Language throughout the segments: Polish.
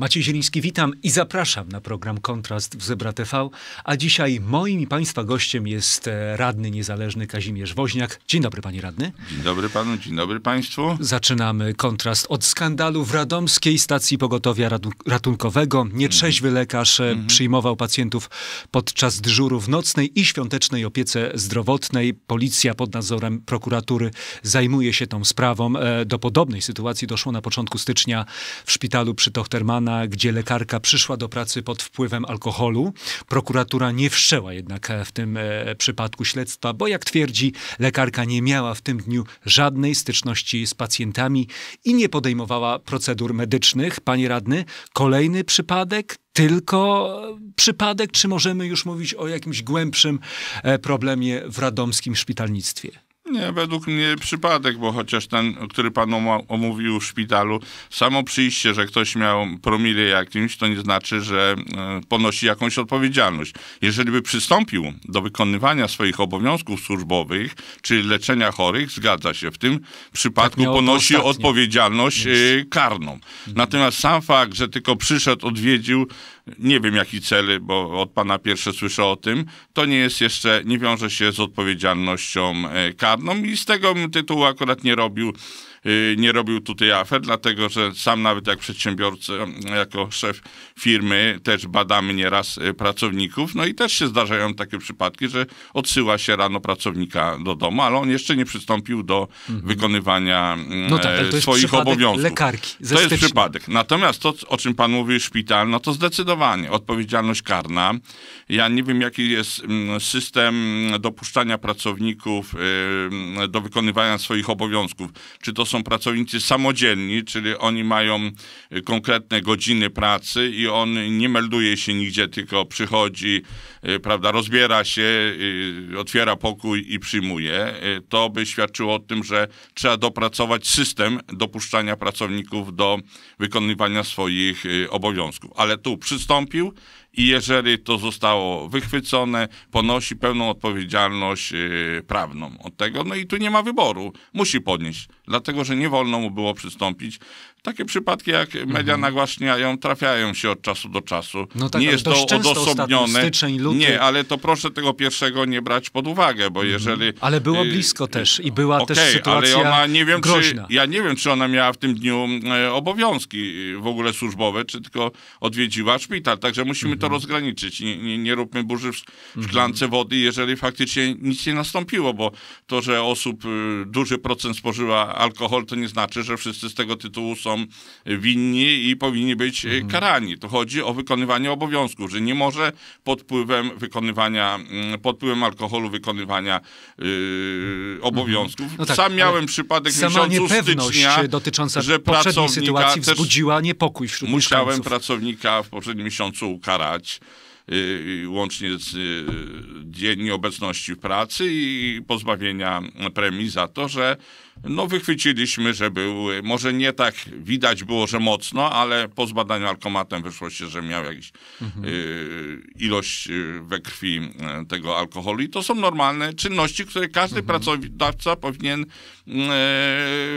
Maciej Zieliński, witam i zapraszam na program Kontrast w Zebra TV. A dzisiaj moim i Państwa gościem jest e, radny niezależny Kazimierz Woźniak. Dzień dobry, Panie Radny. Dzień dobry Panu, dzień dobry Państwu. Zaczynamy kontrast od skandalu w radomskiej stacji pogotowia ratunkowego. Nietrzeźwy mhm. lekarz e, mhm. przyjmował pacjentów podczas w nocnej i świątecznej opiece zdrowotnej. Policja pod nadzorem prokuratury zajmuje się tą sprawą. E, do podobnej sytuacji doszło na początku stycznia w szpitalu przy Tochtermana gdzie lekarka przyszła do pracy pod wpływem alkoholu. Prokuratura nie wszczęła jednak e, w tym e, przypadku śledztwa, bo jak twierdzi, lekarka nie miała w tym dniu żadnej styczności z pacjentami i nie podejmowała procedur medycznych. Panie radny, kolejny przypadek, tylko e, przypadek, czy możemy już mówić o jakimś głębszym problemie w radomskim szpitalnictwie? Nie, według mnie przypadek, bo chociaż ten, który pan omówił w szpitalu, samo przyjście, że ktoś miał promilę jakimś, to nie znaczy, że e, ponosi jakąś odpowiedzialność. Jeżeli by przystąpił do wykonywania swoich obowiązków służbowych, czy leczenia chorych, zgadza się, w tym przypadku tak ponosi odpowiedzialność e, karną. Mhm. Natomiast sam fakt, że tylko przyszedł, odwiedził, nie wiem jaki cel, bo od pana pierwsze słyszę o tym, to nie jest jeszcze, nie wiąże się z odpowiedzialnością e, karną no i z tego tytułu akurat nie robił Y, nie robił tutaj afer, dlatego że sam nawet jak przedsiębiorca, jako szef firmy też badamy nieraz y, pracowników, no i też się zdarzają takie przypadki, że odsyła się rano pracownika do domu, ale on jeszcze nie przystąpił do mhm. wykonywania mm, no tak, swoich obowiązków. Lekarki to jest przypadek. Natomiast to, o czym pan mówi, szpital, no to zdecydowanie odpowiedzialność karna. Ja nie wiem, jaki jest mm, system dopuszczania pracowników y, do wykonywania swoich obowiązków. Czy to są pracownicy samodzielni, czyli oni mają y, konkretne godziny pracy i on nie melduje się nigdzie, tylko przychodzi, y, prawda, rozbiera się, y, otwiera pokój i przyjmuje. To by świadczyło o tym, że trzeba dopracować system dopuszczania pracowników do wykonywania swoich obowiązków. Ale tu przystąpił i jeżeli to zostało wychwycone, ponosi pełną odpowiedzialność y, prawną od tego. No i tu nie ma wyboru. Musi podnieść, dlatego że nie wolno mu było przystąpić takie przypadki, jak media mhm. nagłaśniają, trafiają się od czasu do czasu. No tak, nie jest to odosobnione. Styczeń, luty. Nie, ale to proszę tego pierwszego nie brać pod uwagę, bo mhm. jeżeli. Ale było y, blisko też i była okay, też sytuacja. Ale ona nie wiem, groźna. czy. Ja nie wiem, czy ona miała w tym dniu e, obowiązki y, w ogóle służbowe, czy tylko odwiedziła szpital. Także musimy mhm. to Mhm. rozgraniczyć. Nie, nie, nie róbmy burzy w, szklance mhm. wody, jeżeli faktycznie nic nie nastąpiło, bo to, że osób, y, duży procent spożywa alkohol, to nie znaczy, że wszyscy z tego tytułu są winni i powinni być y, mhm. karani. To chodzi o wykonywanie obowiązków, że nie może pod wpływem wykonywania, mm, pod wpływem alkoholu wykonywania yy, obowiązków. No tak, Sam miałem przypadek w miesiącu stycznia, dotycząca że pracownika sytuacji wzbudziła niepokój wśród Musiałem pracownika w poprzednim miesiącu ukarać much Y, łącznie z y, dzień nieobecności w pracy i pozbawienia premii za to, że no wychwyciliśmy, że był, może nie tak widać było, że mocno, ale po zbadaniu alkomatem wyszło się, że miał jakąś mhm. Y, ilość we krwi tego alkoholu i to są normalne czynności, które każdy mhm. pracodawca powinien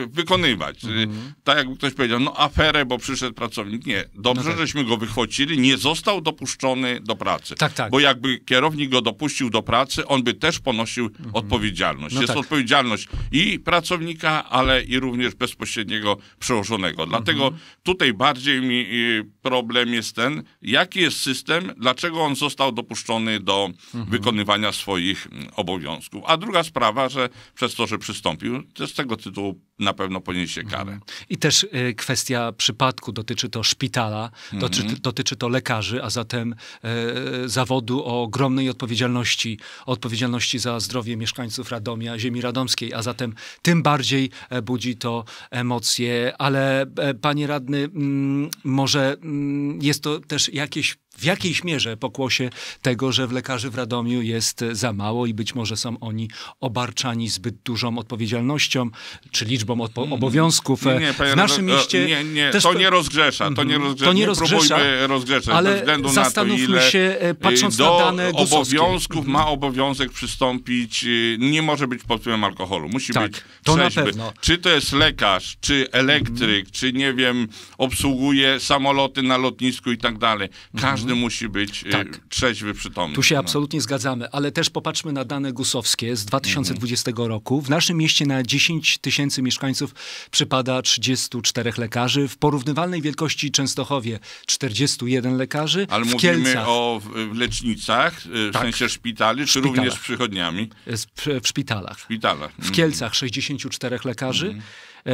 wykonywać. Mhm. Tak jakby ktoś powiedział, no aferę, bo przyszedł pracownik. Nie, dobrze, no tak. żeśmy go wychwycili, nie został dopuszczony do pracy. Tak, tak. Bo jakby kierownik go dopuścił do pracy, on by też ponosił mhm. odpowiedzialność. No Jest tak. odpowiedzialność i pracownika, ale i również bezpośredniego przełożonego. Mhm. Dlatego mhm. tutaj bardziej mi y, problem jest ten, jaki jest system, dlaczego on został dopuszczony do mhm. wykonywania swoich mm, obowiązków. A druga sprawa, że przez to, że przystąpił, to z tego tytułu na pewno poniesie mhm. karę. I też y, kwestia przypadku dotyczy to szpitala, dotyczy, mhm. dotyczy to lekarzy, a zatem y, zawodu o ogromnej odpowiedzialności, odpowiedzialności za zdrowie mieszkańców Radomia, ziemi radomskiej, a zatem tym bardziej e, budzi to emocje. Ale e, panie radny, mm, może mm, jest to też jakieś w jakiejś mierze pokłosie tego, że w lekarzy w Radomiu jest za mało i być może są oni obarczani zbyt dużą odpowiedzialnością, czy liczbą odpo- mm-hmm. obowiązków. Nie, nie, e, w naszym mieście... Nie, nie, też... to nie rozgrzesza. To nie rozgrzesza. To nie, mhm. nie rozgrzesza, ale zastanówmy to, się, e, e, patrząc na dane obowiązków ma mhm. obowiązek przystąpić, nie może być pod wpływem alkoholu. Musi tak, być to Na pewno. Czy to jest lekarz, czy elektryk, mm. czy nie wiem, obsługuje samoloty na lotnisku i tak dalej. Każdy mhm każdy musi być y, tak. trzeźwy, przytomny. Tu się no. absolutnie zgadzamy, ale też popatrzmy na dane gusowskie z 2020 mhm. roku. W naszym mieście na 10 tysięcy mieszkańców przypada 34 lekarzy. W porównywalnej wielkości Częstochowie 41 lekarzy. Ale w mówimy Kielcach. o lecznicach, y, w tak. sensie szpitali, czy również z przychodniami? Y, w szpitalach. W, szpitalach. w mhm. Kielcach 64 lekarzy. Mhm. E,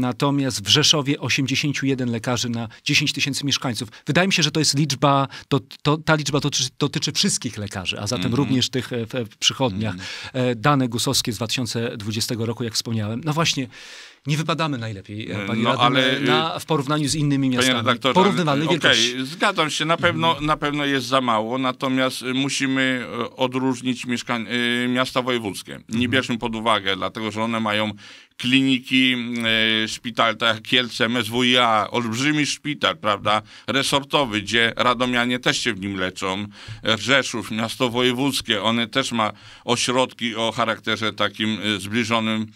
natomiast w Rzeszowie 81 lekarzy na 10 tysięcy mieszkańców. Wydaje mi się, że to jest liczba, to, to, ta liczba dotyczy, dotyczy, wszystkich lekarzy, a zatem mm -hmm. również tych e, w, w przychodniach. Mm -hmm. Dane gusowskie z 2020 roku, jak wspomniałem. No właśnie, nie wypadamy najlepiej, e, panie no, radny, ale, na, y, w porównaniu z innymi miastami Porównywalny okay, wielkości. Zgadzam się, na pewno, mhm. na pewno jest za mało, natomiast y, musimy y, odróżnić mieszkań, miasta wojewódzkie. Nie mhm. bierzmy pod uwagę, dlatego że one mają kliniki, szpital, tak jak Kielce, MSWiA, olbrzymi szpital, prawda, resortowy, gdzie radomianie też się w nim leczą, e, Rzeszów, miasto wojewódzkie, one też ma ośrodki o charakterze takim zbliżonym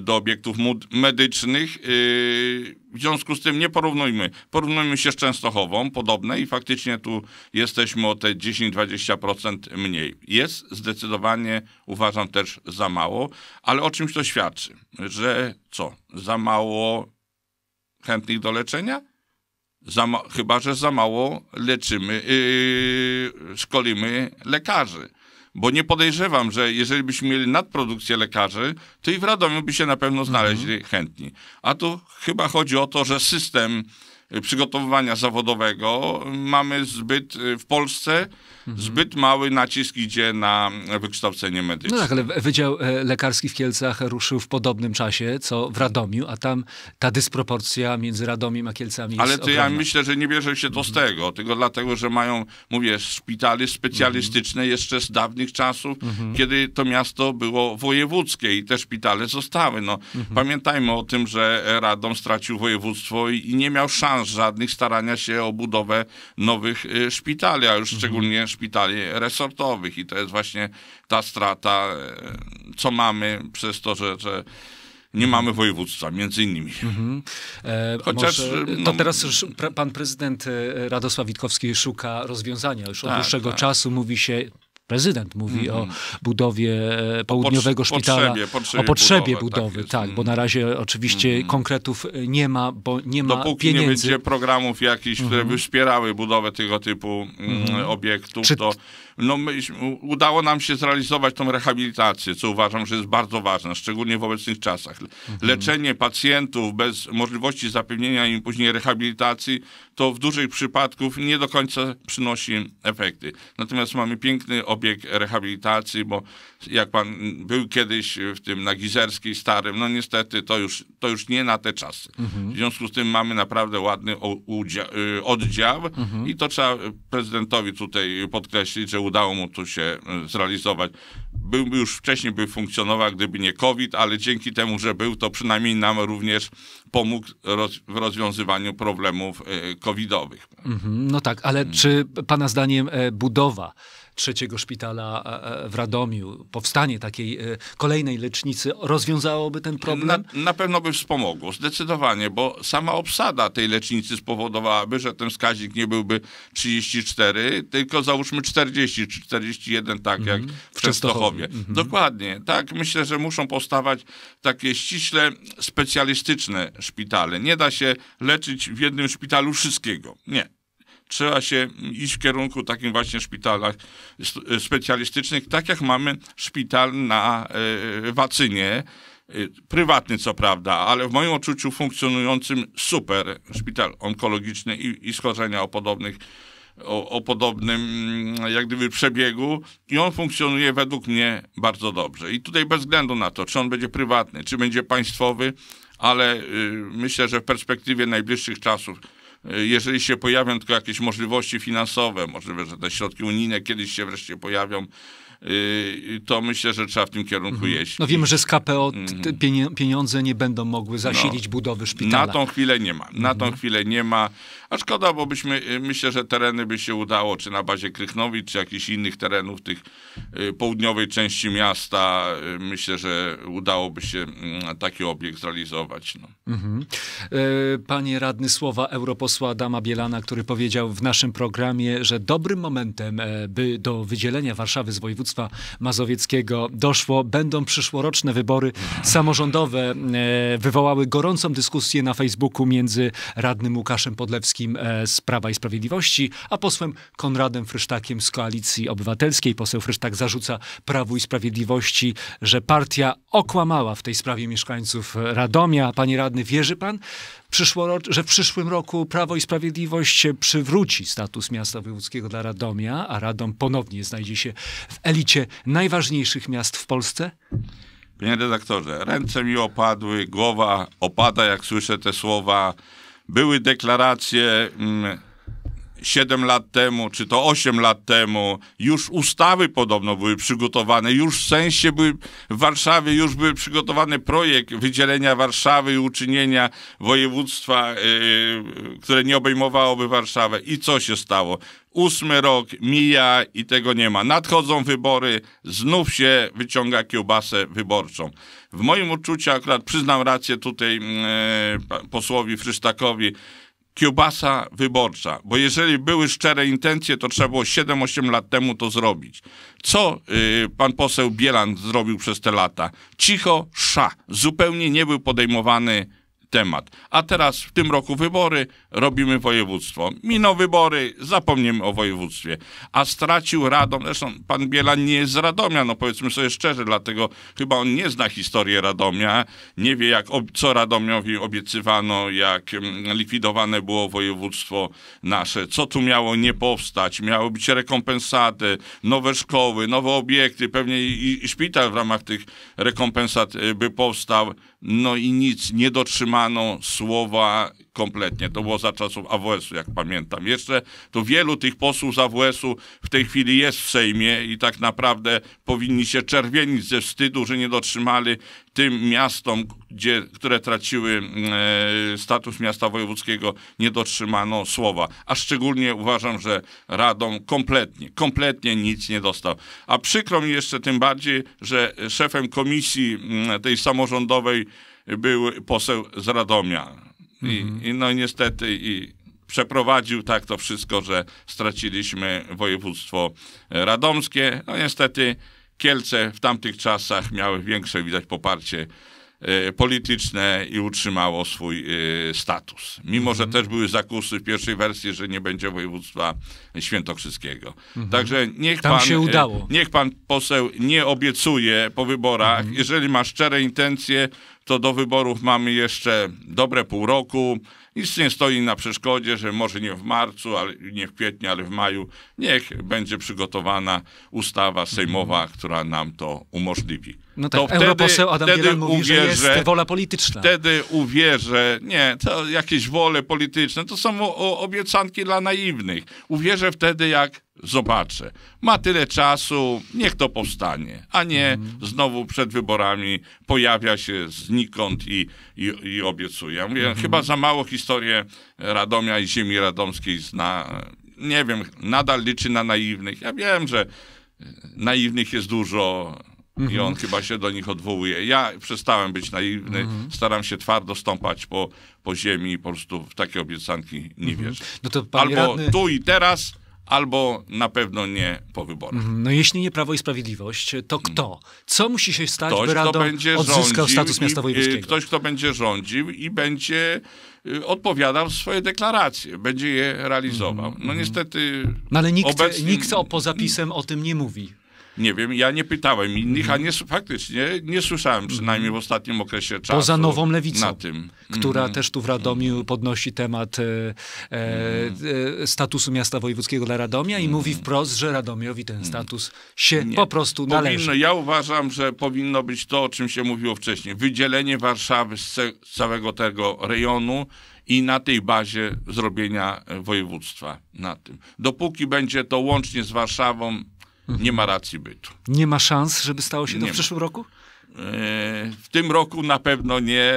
do obiektów medycznych. Yy, w związku z tym nie porównujmy. Porównujmy się z Częstochową, podobne i faktycznie tu jesteśmy o te 10-20% mniej. Jest zdecydowanie, uważam, też za mało, ale o czymś to świadczy, że co? Za mało chętnych do leczenia? Ma, chyba, że za mało leczymy, yy, szkolimy lekarzy. Bo nie podejrzewam, że jeżeli byśmy mieli nadprodukcję lekarzy, to i w Radomiu by się na pewno znaleźli mhm. chętni. A tu chyba chodzi o to, że system Y, przygotowywania zawodowego mamy zbyt y, w Polsce zbyt mały nacisk idzie na wykształcenie medyczne. No tak, ale Wydział e, Lekarski w Kielcach ruszył w podobnym czasie, co w Radomiu, a tam ta dysproporcja między Radomiem a Kielcami ale jest Ale ja myślę, że nie bierze się to z mhm. tego, tylko dlatego, że mają, mówię, szpitale specjalistyczne mhm. jeszcze z dawnych czasów, mhm. kiedy to miasto było wojewódzkie i te szpitale zostały. No, Pamiętajmy o tym, że Radom stracił województwo i nie miał szans żadnych starania się o budowę nowych y, szpitali, a już mhm. szczególnie szpitali resortowych. I to jest właśnie ta strata, e, co mamy przez to, że, że nie mhm. mamy województwa, między innymi. Mhm. E, Chociaż, może, y, no, to teraz już pan prezydent y, Radosław Witkowski szuka rozwiązania. Już od tak, dłuższego tak. czasu mówi się, prezydent mówi mm. o mhm. budowie e, południowego szpitala, potrzebie, potrzebie o potrzebie budowy, tak budowy tak, tak bo mhm. na razie oczywiście mm. konkretów e, nie ma, bo nie ma Dopóki pieniędzy. nie będzie programów jakichś, które by mhm. wspierały budowę tego typu mm, obiektów, Czy... to no, udało nam się zrealizować tą rehabilitację, co uważam, że jest bardzo ważne, szczególnie w obecnych czasach. Mhm. Leczenie pacjentów bez możliwości zapewnienia im później rehabilitacji, to w dużych przypadków nie do końca przynosi efekty. Natomiast mamy piękny obieg rehabilitacji, bo jak pan był kiedyś w tym na Gizerskiej Starym, no niestety to już, to już nie na te czasy. Mhm. W związku z tym mamy naprawdę ładny y, oddział mhm. i to trzeba prezydentowi tutaj podkreślić, że udało mu tu się e, zrealizować. Byłby już wcześniej by funkcjonował, gdyby nie COVID, ale dzięki temu, że był, to przynajmniej nam również pomógł roz w rozwiązywaniu problemów e, covidowych. Mhm, no tak, ale czy Pana zdaniem e, budowa trzeciego szpitala e, e, w Radomiu, powstanie takiej e, kolejnej lecznicy rozwiązałoby ten problem? Na, na pewno by wspomogło, zdecydowanie, bo sama obsada tej lecznicy spowodowałaby, że ten wskaźnik nie byłby 34, tylko załóżmy 40 czy 41, tak mm -hmm. jak w Częstochowie. Mm -hmm. Dokładnie, tak. Myślę, że muszą powstawać takie ściśle specjalistyczne szpitale. Nie da się leczyć w jednym szpitalu wszystkiego. Nie trzeba się iść w kierunku takim właśnie szpitalach specjalistycznych, tak jak mamy szpital na e, Wacynie, e, prywatny co prawda, ale w moim odczuciu funkcjonującym super szpital onkologiczny i, i schorzenia o podobnych o, o, podobnym mm, jak gdyby przebiegu i on funkcjonuje według mnie bardzo dobrze. I tutaj bez względu na to, czy on będzie prywatny, czy będzie państwowy, ale y, myślę, że w perspektywie najbliższych czasów jeżeli się pojawią tylko jakieś możliwości finansowe, możliwe, że te środki unijne kiedyś się wreszcie pojawią, y, to myślę, że trzeba w tym kierunku mhm. jeść. No wiemy, że z KPO mm. pieniądze nie będą mogły zasilić no, budowy szpitala. Na tą chwilę nie ma. Na mhm. tą chwilę nie ma. A szkoda, bo byśmy, y, myślę, że tereny by się udało, czy na bazie Krychnowic, czy jakichś innych terenów tych y, południowej części miasta, y, myślę, że udałoby się mm, taki obiekt zrealizować. No. Mhm. E, panie radny, słowa europosła Adama Bielana, który powiedział w naszym programie, że dobrym momentem, e, by do wydzielenia Warszawy z województwa mazowieckiego doszło, będą przyszłoroczne wybory samorządowe. E, wywołały gorącą dyskusję na Facebooku między radnym Łukaszem Podlewskim Kamińskim e, z Prawa i Sprawiedliwości, a posłem Konradem Frysztakiem z Koalicji Obywatelskiej. Poseł Frysztak zarzuca Prawu i Sprawiedliwości, że partia okłamała w tej sprawie mieszkańców Radomia. Panie radny, wierzy pan, że w przyszłym roku Prawo i Sprawiedliwość przywróci status miasta wojewódzkiego dla Radomia, a Radom ponownie znajdzie się w elicie najważniejszych miast w Polsce? Panie redaktorze, ręce mi opadły, głowa opada, jak słyszę te słowa. Były deklaracje. Mm, 7 lat temu, czy to 8 lat temu, już ustawy podobno były przygotowane, już w sensie były w Warszawie, już był przygotowany projekt wydzielenia Warszawy i uczynienia województwa, yy, które nie obejmowałoby Warszawę. I co się stało? Ósmy rok mija i tego nie ma. Nadchodzą wybory, znów się wyciąga kiełbasę wyborczą. W moim uczuciu akurat przyznam rację tutaj yy, posłowi Frysztakowi, kiełbasa wyborcza, bo jeżeli były szczere intencje, to trzeba było 7-8 lat temu to zrobić. Co yy, pan poseł Bielan zrobił przez te lata? Cicho, sza. Zupełnie nie był podejmowany temat. A teraz w tym roku wybory, robimy województwo. Miną wybory, zapomnimy o województwie. A stracił Radom, zresztą pan Biela nie jest z Radomia, no powiedzmy sobie szczerze, dlatego chyba on nie zna historii Radomia, nie wie jak, co Radomiowi obiecywano, jak likwidowane było województwo nasze, co tu miało nie powstać, miało być rekompensaty, nowe szkoły, nowe obiekty, pewnie i, i szpital w ramach tych rekompensat y, by powstał, no i nic, nie dotrzymano słowa kompletnie. To było za czasów AWS-u, jak pamiętam. Jeszcze to wielu tych posłów z AWS-u w tej chwili jest w Sejmie i tak naprawdę powinni się czerwienić ze wstydu, że nie dotrzymali tym miastom, gdzie, które traciły e, status miasta wojewódzkiego, nie dotrzymano słowa. A szczególnie uważam, że Radom kompletnie, kompletnie nic nie dostał. A przykro mi jeszcze tym bardziej, że szefem komisji tej samorządowej był poseł z Radomia. I, mhm. i no niestety i przeprowadził tak to wszystko, że straciliśmy województwo radomskie. No niestety Kielce w tamtych czasach miały większe widać poparcie Y, polityczne i utrzymało swój y, status. Mimo, że mhm. też były zakusy w pierwszej wersji, że nie będzie województwa świętokrzyskiego. Mhm. Także niech Tam pan, się y, udało. niech pan poseł nie obiecuje po wyborach. Mhm. Jeżeli ma szczere intencje, to do wyborów mamy jeszcze dobre pół roku. Nic nie stoi na przeszkodzie, że może nie w marcu, ale nie w kwietniu, ale w maju niech będzie przygotowana ustawa sejmowa, mhm. która nam to umożliwi. No tak, to wtedy, europoseł Adam wtedy Bielan mówi, uwierzę, że jest wola polityczna. Wtedy uwierzę, nie, to jakieś wole polityczne, to są o, obiecanki dla naiwnych. Uwierzę wtedy, jak zobaczę. Ma tyle czasu, niech to powstanie, a nie mhm. znowu przed wyborami pojawia się znikąd i, i, i obiecuje. mówię, mhm. chyba za mało historię Radomia i ziemi radomskiej zna. Nie wiem, nadal liczy na naiwnych. Ja wiem, że naiwnych jest dużo Mhm. I on chyba się do nich odwołuje. Ja przestałem być naiwny, mhm. staram się twardo stąpać po, po ziemi i po prostu w takie obiecanki nie mhm. wierzę. No to Albo radny... tu i teraz, albo na pewno nie po wyborach. Mhm. No jeśli nie Prawo i Sprawiedliwość, to mhm. kto? Co musi się stać, ktoś, by Radom odzyskał status miasta i, y, Ktoś, kto będzie rządził i będzie y, odpowiadał swoje deklaracje, będzie je realizował. No niestety... No ale nikt, obecnie... nikt poza pisem o tym nie mówi. Nie wiem, ja nie pytałem innych, a nie, faktycznie nie słyszałem przynajmniej w ostatnim okresie czasu. Poza Nową Lewicą, która mm. też tu w Radomiu mhm. podnosi temat e, e, mhm. e, statusu miasta wojewódzkiego dla Radomia i mm. mówi mhm. wprost, że Radomiowi ten status się nie. po prostu należy. Powinno, ja uważam, że powinno być to, o czym się mówiło wcześniej. Wydzielenie Warszawy z, z całego tego rejonu i na tej bazie zrobienia e, województwa na tym. Dopóki będzie to łącznie z Warszawą nie ma racji bytu. Nie ma szans, żeby stało się to nie w przyszłym ma. roku? E, w tym roku na pewno nie.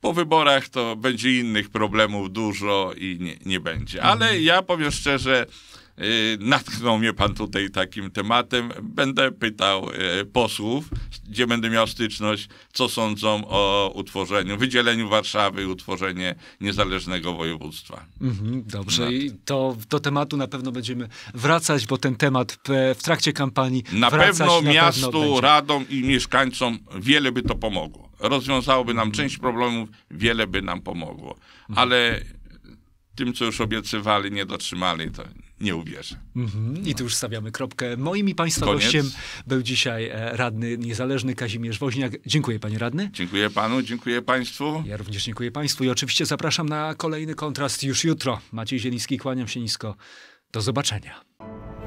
Po wyborach to będzie innych problemów dużo i nie, nie będzie. Ale mhm. ja powiem szczerze, Y, Natknął mnie pan tutaj takim tematem. Będę pytał y, posłów, gdzie będę miał styczność, co sądzą o utworzeniu, wydzieleniu Warszawy i utworzenie niezależnego województwa. Mhm, dobrze, i to do tematu na pewno będziemy wracać, bo ten temat e, w trakcie kampanii. Na wracać, pewno na miastu, pewno radom i mieszkańcom wiele by to pomogło. Rozwiązałoby nam mhm. część problemów, wiele by nam pomogło. Mhm. Ale tym, co już obiecywali, nie dotrzymali, to nie uwierzę. Mm-hmm. I tu już stawiamy kropkę. Moim i Państwa Koniec. gościem był dzisiaj e, radny niezależny Kazimierz Woźniak. Dziękuję Panie Radny. Dziękuję Panu, dziękuję Państwu. Ja również dziękuję Państwu i oczywiście zapraszam na kolejny kontrast już jutro. Maciej Zieliński, kłaniam się nisko. Do zobaczenia.